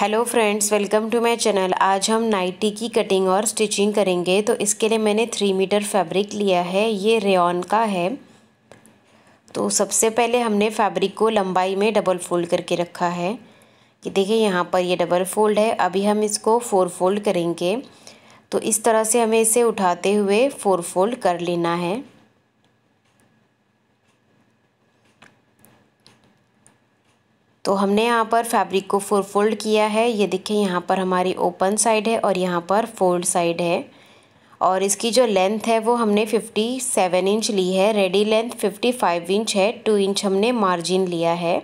hello friends welcome to my channel आज हम nightie की कटिंग और स्टिचिंग करेंगे तो इसके लिए मैंने थ्री मीटर फैब्रिक लिया है ये रेन का है तो सबसे पहले हमने फैब्रिक को लंबाई में डबल फोल्ड करके रखा है कि देखिए यहाँ पर ये डबल फोल्ड है अभी हम इसको फोर फोल्ड करेंगे तो इस तरह से हमें इसे उठाते हुए फोर फोल्ड कर लेना है तो हमने यहाँ पर फैब्रिक को फोर फोल्ड किया है ये देखें यहाँ पर हमारी ओपन साइड है और यहाँ पर फोल्ड साइड है और इसकी जो लेंथ है वो हमने 57 इंच ली है रेडी लेंथ 55 इंच है टू इंच हमने मार्जिन लिया है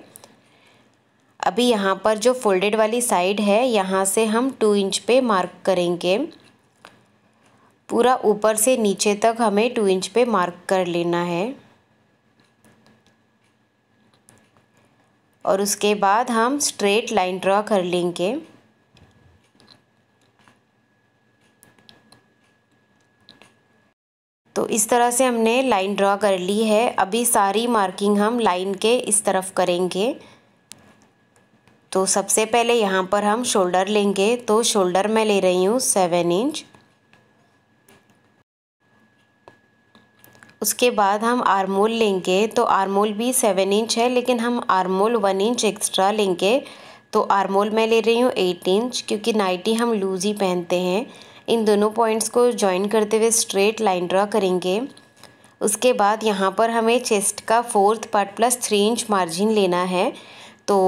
अभी यहाँ पर जो फोल्डेड वाली साइड है यहाँ से हम टू इंच पे मार्क करेंगे पूरा ऊपर से नीचे तक हमें टू इंच पे मार्क कर लेना है और उसके बाद हम स्ट्रेट लाइन ड्रॉ कर लेंगे तो इस तरह से हमने लाइन ड्रॉ कर ली है अभी सारी मार्किंग हम लाइन के इस तरफ करेंगे तो सबसे पहले यहाँ पर हम शोल्डर लेंगे तो शोल्डर मैं ले रही हूँ सेवन इंच उसके बाद हम आरमोल लेंगे तो आरमोल भी सेवन इंच है लेकिन हम आरमोल वन इंच एक्स्ट्रा लेंगे तो आरमोल मैं ले रही हूँ एट इंच क्योंकि नाइटी हम लूज़ ही पहनते हैं इन दोनों पॉइंट्स को जॉइन करते हुए स्ट्रेट लाइन ड्रा करेंगे उसके बाद यहाँ पर हमें चेस्ट का fourth part plus three inch margin लेना है तो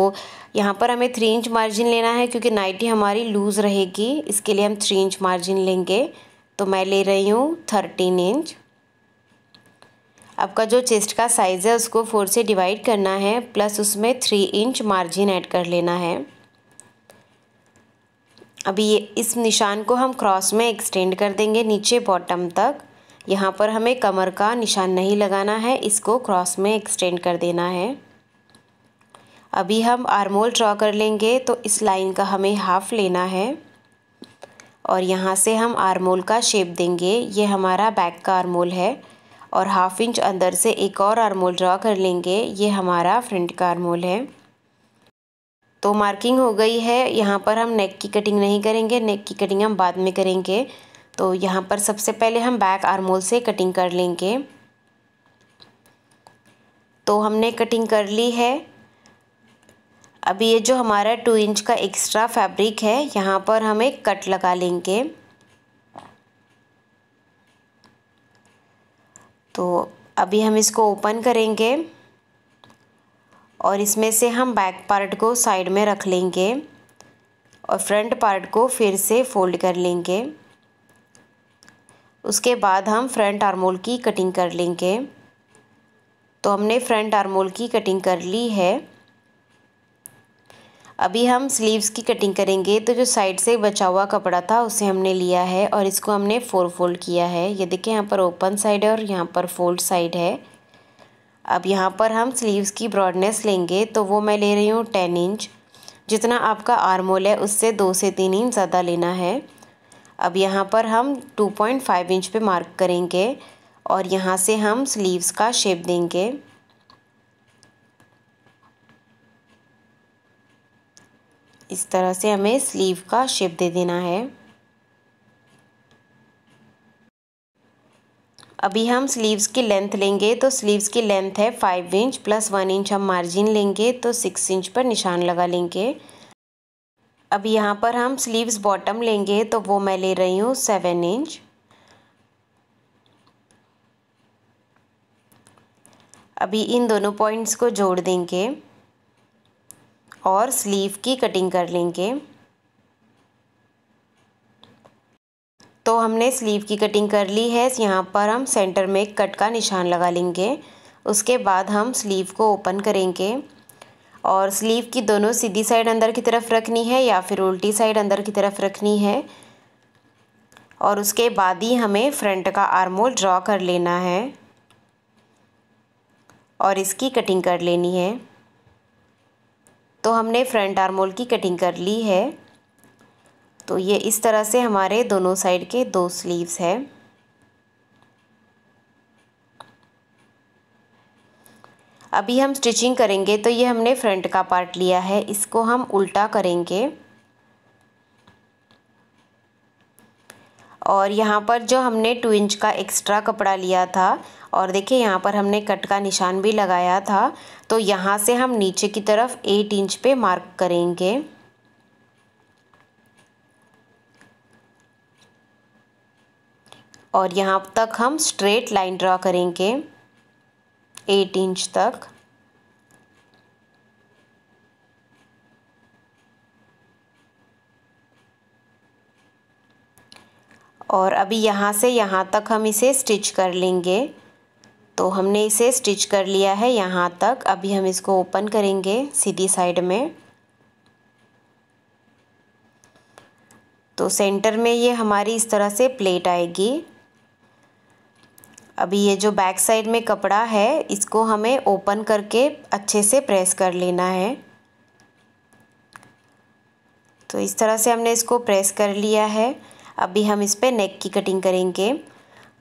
यहाँ पर हमें थ्री इंच मार्जिन लेना है क्योंकि नाइटी हमारी लूज़ रहेगी इसके लिए हम थ्री इंच मार्जिन लेंगे तो मैं ले रही हूँ थर्टीन इंच आपका जो चेस्ट का साइज़ है उसको फोर से डिवाइड करना है प्लस उसमें थ्री इंच मार्जिन ऐड कर लेना है अभी ये इस निशान को हम क्रॉस में एक्सटेंड कर देंगे नीचे बॉटम तक यहाँ पर हमें कमर का निशान नहीं लगाना है इसको क्रॉस में एक्सटेंड कर देना है अभी हम आर्मोल ड्रॉ कर लेंगे तो इस लाइन का हमें हाफ लेना है और यहाँ से हम आर्मोल का शेप देंगे ये हमारा बैक का आर्मोल है और हाफ इंच अंदर से एक और आरमोल ड्रा कर लेंगे ये हमारा फ्रंट का आरमोल है तो मार्किंग हो गई है यहाँ पर हम नेक की कटिंग नहीं करेंगे नेक की कटिंग हम बाद में करेंगे तो यहाँ पर सबसे पहले हम बैक आरमोल से कटिंग कर लेंगे तो हमने कटिंग कर ली है अभी ये जो हमारा टू इंच का एक्स्ट्रा फैब्रिक है यहाँ पर हम एक कट लगा लेंगे तो अभी हम इसको ओपन करेंगे और इसमें से हम बैक पार्ट को साइड में रख लेंगे और फ्रंट पार्ट को फिर से फोल्ड कर लेंगे उसके बाद हम फ्रंट आर्मोल की कटिंग कर लेंगे तो हमने फ्रंट आर्मोल की कटिंग कर ली है अभी हम स्लीव्स की कटिंग करेंगे तो जो साइड से बचा हुआ कपड़ा था उसे हमने लिया है और इसको हमने फोर फोल्ड किया है ये देखिए यहाँ पर ओपन साइड है और यहाँ पर फोल्ड साइड है अब यहाँ पर हम स्लीव्स की ब्रॉडनेस लेंगे तो वो मैं ले रही हूँ टेन इंच जितना आपका आर्मोल है उससे दो से तीन इंच ज़्यादा लेना है अब यहाँ पर हम फाइव इंच पर मार्क करेंगे और यहाँ से हम स्लीव्स का शेप देंगे इस तरह से हमें स्लीव का शेप दे देना है अभी हम स्लीव्स की लेंथ लेंगे तो स्लीव्स की लेंथ है five inch plus one inch हम मार्जिन लेंगे तो सिक्स इंच पर निशान लगा लेंगे अब यहाँ पर हम स्लीव्स बॉटम लेंगे तो वो मैं ले रही हूँ सेवन इंच अभी इन दोनों पॉइंट्स को जोड़ देंगे और स्लीव की कटिंग कर लेंगे तो हमने स्लीव की कटिंग कर ली है यहाँ पर हम सेंटर में कट का निशान लगा लेंगे उसके बाद हम स्लीव को ओपन करेंगे और स्लीव की दोनों सीधी साइड अंदर की तरफ रखनी है या फिर उल्टी साइड अंदर की तरफ रखनी है और उसके बाद ही हमें फ्रंट का आर्मोल ड्रॉ कर लेना है और इसकी कटिंग कर लेनी है तो हमने फ्रंट आर्मोल की कटिंग कर ली है तो ये इस तरह से हमारे दोनों साइड के दो स्लीव्स है अभी हम स्टिचिंग करेंगे तो ये हमने फ्रंट का पार्ट लिया है इसको हम उल्टा करेंगे और यहाँ पर जो हमने टू इंच का एक्स्ट्रा कपड़ा लिया था और देखिए यहाँ पर हमने कट का निशान भी लगाया था तो यहाँ से हम नीचे की तरफ एट इंच पे मार्क करेंगे और यहाँ तक हम स्ट्रेट लाइन ड्रा करेंगे एट इंच तक और अभी यहाँ से यहाँ तक हम इसे स्टिच कर लेंगे तो हमने इसे स्टिच कर लिया है यहाँ तक अभी हम इसको ओपन करेंगे सीधी साइड में तो सेंटर में ये हमारी इस तरह से प्लेट आएगी अभी ये जो बैक साइड में कपड़ा है इसको हमें ओपन करके अच्छे से प्रेस कर लेना है तो इस तरह से हमने इसको प्रेस कर लिया है अभी हम इस पर नेक की कटिंग करेंगे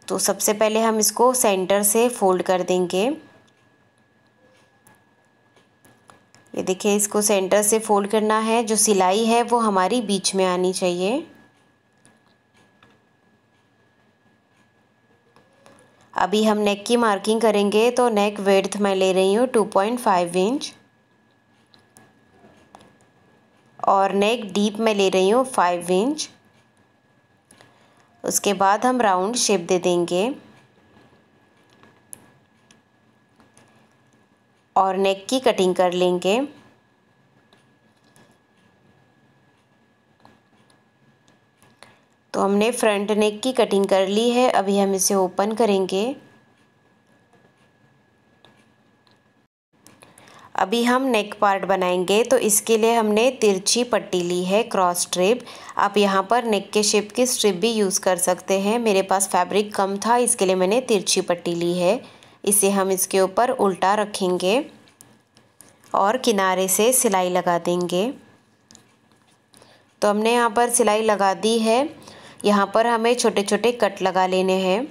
तो सबसे पहले हम इसको सेंटर से फोल्ड कर देंगे ये देखिए इसको सेंटर से फोल्ड करना है जो सिलाई है वो हमारी बीच में आनी चाहिए अभी हम नेक की मार्किंग करेंगे तो नेक वेड्थ मैं ले रही हूँ टू पॉइंट फाइव इंच और नेक डीप मैं ले रही हूँ फाइव इंच उसके बाद हम राउंड शेप दे देंगे और नेक की कटिंग कर लेंगे तो हमने फ्रंट नेक की कटिंग कर ली है अभी हम इसे ओपन करेंगे अभी हम नेक पार्ट बनाएंगे तो इसके लिए हमने तिरछी पट्टी ली है क्रॉस स्ट्रिप आप यहाँ पर नेक के शेप की स्ट्रिप भी यूज़ कर सकते हैं मेरे पास फैब्रिक कम था इसके लिए मैंने तिरछी पट्टी ली है इसे हम इसके ऊपर उल्टा रखेंगे और किनारे से सिलाई लगा देंगे तो हमने यहाँ पर सिलाई लगा दी है यहाँ पर हमें छोटे छोटे कट लगा लेने हैं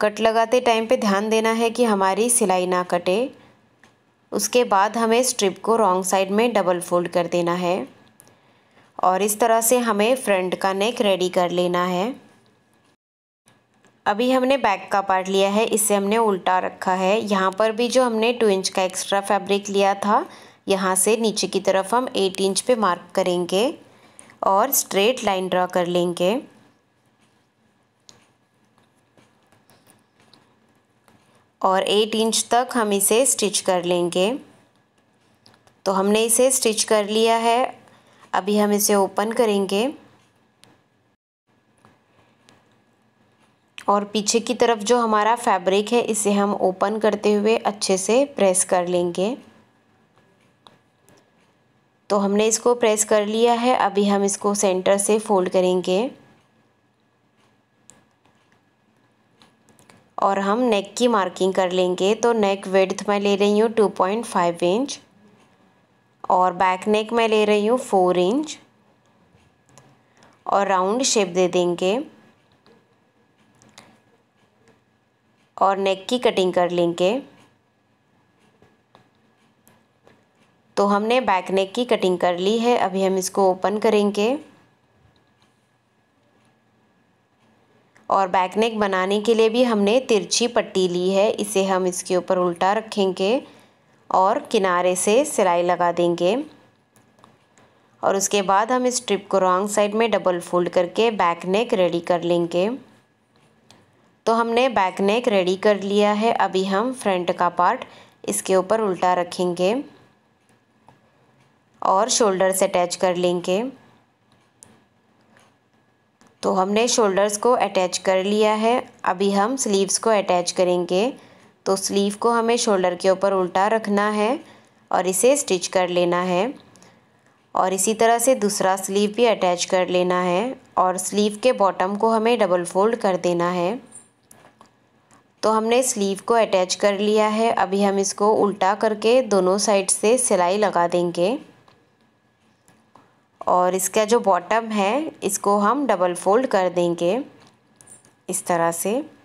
कट लगाते टाइम पे ध्यान देना है कि हमारी सिलाई ना कटे उसके बाद हमें स्ट्रिप को रॉन्ग साइड में डबल फोल्ड कर देना है और इस तरह से हमें फ्रंट का नेक रेडी कर लेना है अभी हमने बैक का पार्ट लिया है इसे हमने उल्टा रखा है यहाँ पर भी जो हमने टू इंच का एक्स्ट्रा फैब्रिक लिया था यहाँ से नीचे की तरफ हम एट इंच पे मार्क करेंगे और स्ट्रेट लाइन ड्रा कर लेंगे और एट इंच तक हम इसे स्टिच कर लेंगे तो हमने इसे स्टिच कर लिया है अभी हम इसे ओपन करेंगे और पीछे की तरफ जो हमारा फैब्रिक है इसे हम ओपन करते हुए अच्छे से प्रेस कर लेंगे तो हमने इसको प्रेस कर लिया है अभी हम इसको सेंटर से फोल्ड करेंगे और हम नेक की मार्किंग कर लेंगे तो नेक विड्थ मैं ले रही हूँ टू पॉइंट फाइव इंच और बैक नेक मैं ले रही हूँ फोर इंच और राउंड शेप दे देंगे और नेक की कटिंग कर लेंगे तो हमने बैक नेक की कटिंग कर ली है अभी हम इसको ओपन करेंगे और बैकनेक बनाने के लिए भी हमने तिरछी पट्टी ली है इसे हम इसके ऊपर उल्टा रखेंगे और किनारे से सिलाई लगा देंगे और उसके बाद हम इस ट्रिप को रॉन्ग साइड में डबल फोल्ड करके बैक नेक रेडी कर लेंगे तो हमने बैक नेक रेडी कर लिया है अभी हम फ्रंट का पार्ट इसके ऊपर उल्टा रखेंगे और शोल्डर से अटैच कर लेंगे तो हमने शोल्डर्स को अटैच कर लिया है अभी हम स्लीव्स को अटैच करेंगे तो स्लीव को हमें शोल्डर के ऊपर उल्टा रखना है और इसे स्टिच कर लेना है और इसी तरह से दूसरा स्लीव भी अटैच कर लेना है और स्लीव के बॉटम को हमें डबल फोल्ड कर देना है तो हमने स्लीव को अटैच कर लिया है अभी हम इसको उल्टा करके दोनों साइड से सिलाई लगा देंगे और इसका जो बॉटम है इसको हम डबल फोल्ड कर देंगे इस तरह से